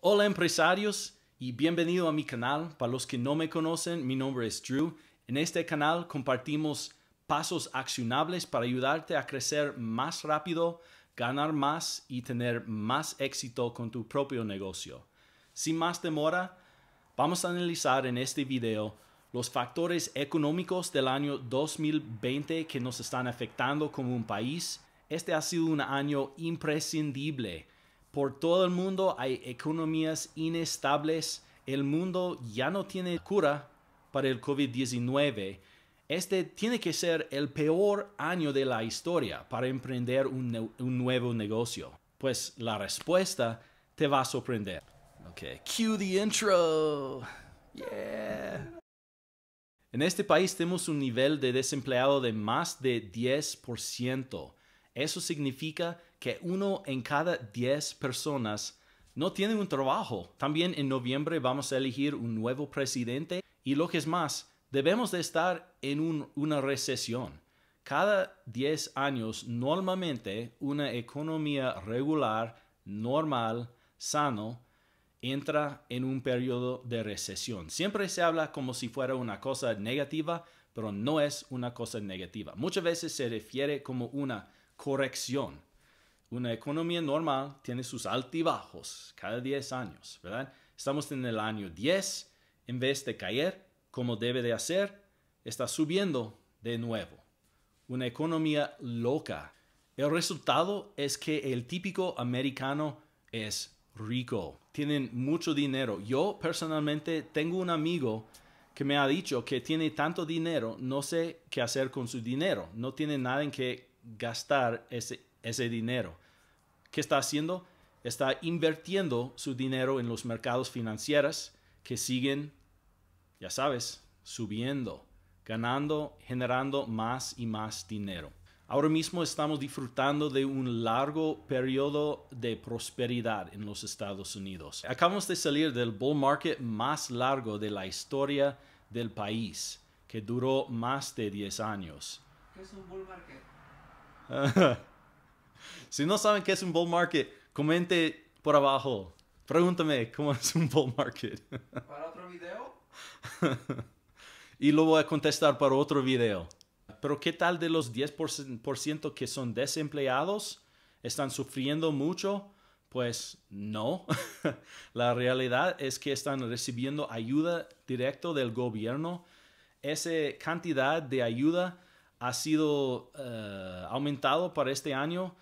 Hola empresarios y bienvenido a mi canal. Para los que no me conocen, mi nombre es Drew. En este canal compartimos pasos accionables para ayudarte a crecer más rápido, ganar más y tener más éxito con tu propio negocio. Sin más demora, vamos a analizar en este video los factores económicos del año 2020 que nos están afectando como un país. Este ha sido un año imprescindible por todo el mundo hay economías inestables. El mundo ya no tiene cura para el COVID-19. Este tiene que ser el peor año de la historia para emprender un, nuevo negocio. Pues la respuesta te va a sorprender. Ok, cue the intro. Yeah. En este país tenemos un nivel de desempleado de más de 10%. Eso significa que uno en cada diez personas no tiene un trabajo. También en noviembre vamos a elegir un nuevo presidente y lo que es más, debemos de estar en una recesión. Cada diez años, normalmente, una economía regular, normal, sano, entra en un periodo de recesión. Siempre se habla como si fuera una cosa negativa, pero no es una cosa negativa. Muchas veces se refiere como una corrección. Una economía normal tiene sus altibajos cada 10 años, ¿verdad? Estamos en el año 10, en vez de caer como debe de hacer, está subiendo de nuevo. Una economía loca. El resultado es que el típico americano es rico, tienen mucho dinero. Yo personalmente tengo un amigo que me ha dicho que tiene tanto dinero, no sé qué hacer con su dinero, no tiene nada en que gastar ese, ese dinero. ¿Qué está haciendo? Está invirtiendo su dinero en los mercados financieros que siguen, ya sabes, subiendo, ganando, generando más y más dinero. Ahora mismo estamos disfrutando de un largo periodo de prosperidad en los Estados Unidos. Acabamos de salir del bull market más largo de la historia del país, que duró más de 10 años. si no saben qué es un bull market, comente por abajo. Pregúntame cómo es un bull market. ¿Para otro video? y lo voy a contestar para otro video. Pero ¿qué tal de los 10% que son desempleados? ¿Están sufriendo mucho? Pues no. La realidad es que están recibiendo ayuda directa del gobierno. Esa cantidad de ayuda ha sido eh, aumentado para este año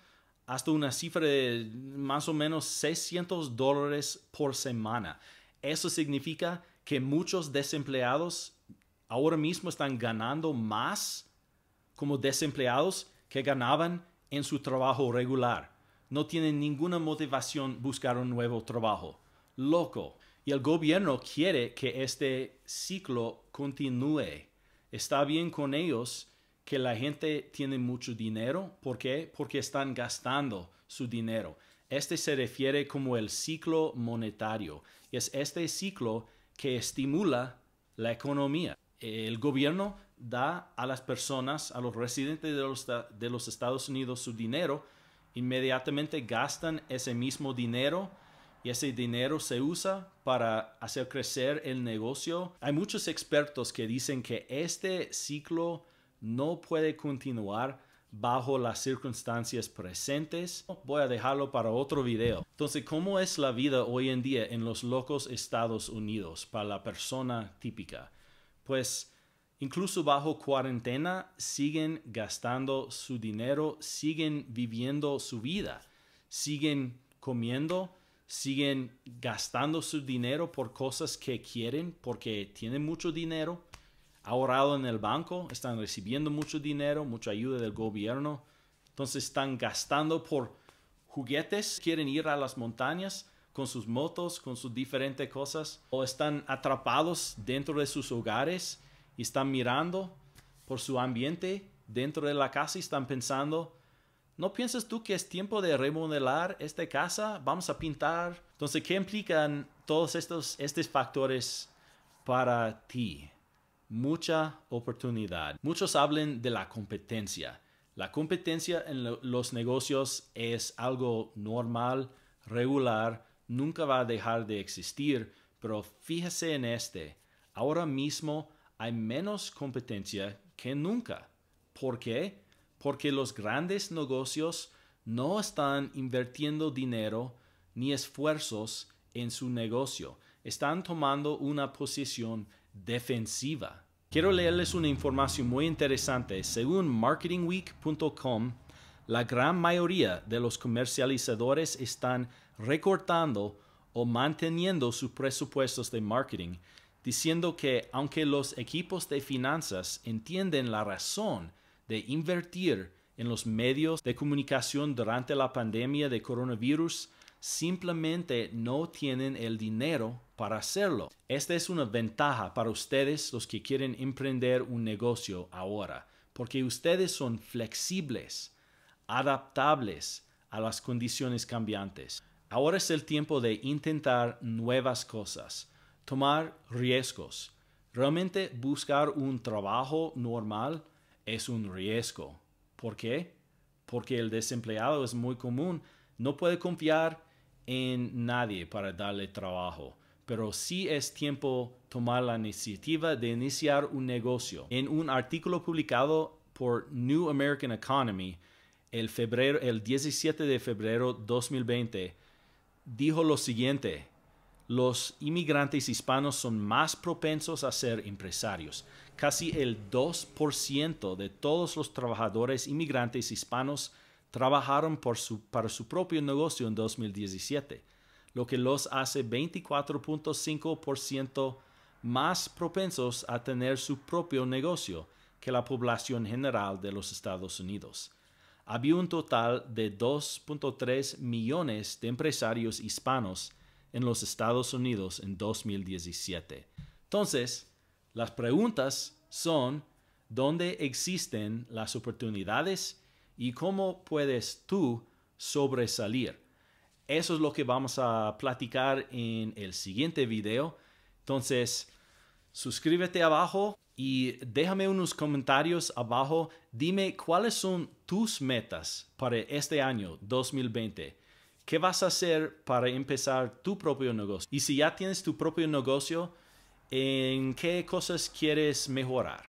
hasta una cifra de más o menos 600 dólares por semana. Eso significa que muchos desempleados ahora mismo están ganando más como desempleados que ganaban en su trabajo regular. No tienen ninguna motivación buscar un nuevo trabajo. Loco. Y el gobierno quiere que este ciclo continúe. Está bien con ellos que la gente tiene mucho dinero. ¿Por qué? Porque están gastando su dinero. Este se refiere como el ciclo monetario y es este ciclo que estimula la economía. El gobierno da a las personas, a los residentes de los, de los Estados Unidos su dinero, inmediatamente gastan ese mismo dinero y ese dinero se usa para hacer crecer el negocio. Hay muchos expertos que dicen que este ciclo no puede continuar bajo las circunstancias presentes. Voy a dejarlo para otro video. Entonces, ¿cómo es la vida hoy en día en los locos Estados Unidos para la persona típica? Pues incluso bajo cuarentena siguen gastando su dinero, siguen viviendo su vida, siguen comiendo, siguen gastando su dinero por cosas que quieren porque tienen mucho dinero ahorrado en el banco, están recibiendo mucho dinero, mucha ayuda del gobierno, entonces están gastando por juguetes, quieren ir a las montañas con sus motos, con sus diferentes cosas, o están atrapados dentro de sus hogares y están mirando por su ambiente dentro de la casa y están pensando, ¿no piensas tú que es tiempo de remodelar esta casa? Vamos a pintar. Entonces, ¿qué implican todos estos, estos factores para ti? mucha oportunidad. Muchos hablan de la competencia. La competencia en los negocios es algo normal, regular, nunca va a dejar de existir, pero fíjese en este. Ahora mismo hay menos competencia que nunca. ¿Por qué? Porque los grandes negocios no están invirtiendo dinero ni esfuerzos en su negocio. Están tomando una posición defensiva. Quiero leerles una información muy interesante. Según marketingweek.com, la gran mayoría de los comercializadores están recortando o manteniendo sus presupuestos de marketing, diciendo que aunque los equipos de finanzas entienden la razón de invertir en los medios de comunicación durante la pandemia de coronavirus, simplemente no tienen el dinero para hacerlo. Esta es una ventaja para ustedes los que quieren emprender un negocio ahora, porque ustedes son flexibles, adaptables a las condiciones cambiantes. Ahora es el tiempo de intentar nuevas cosas, tomar riesgos. Realmente buscar un trabajo normal es un riesgo. ¿Por qué? Porque el desempleado es muy común, no puede confiar en nadie para darle trabajo pero sí es tiempo tomar la iniciativa de iniciar un negocio. En un artículo publicado por New American Economy el, 17 de febrero 2020, dijo lo siguiente, los inmigrantes hispanos son más propensos a ser empresarios. Casi el 2% de todos los trabajadores inmigrantes hispanos trabajaron para su propio negocio en 2017 lo que los hace 24.5% más propensos a tener su propio negocio que la población general de los Estados Unidos. Había un total de 2.3 millones de empresarios hispanos en los Estados Unidos en 2017. Entonces, las preguntas son, ¿dónde existen las oportunidades y cómo puedes tú sobresalir? Eso es lo que vamos a platicar en el siguiente video. Entonces, suscríbete abajo y déjame unos comentarios abajo. Dime cuáles son tus metas para este año 2020. ¿Qué vas a hacer para empezar tu propio negocio? Y si ya tienes tu propio negocio, ¿en qué cosas quieres mejorar?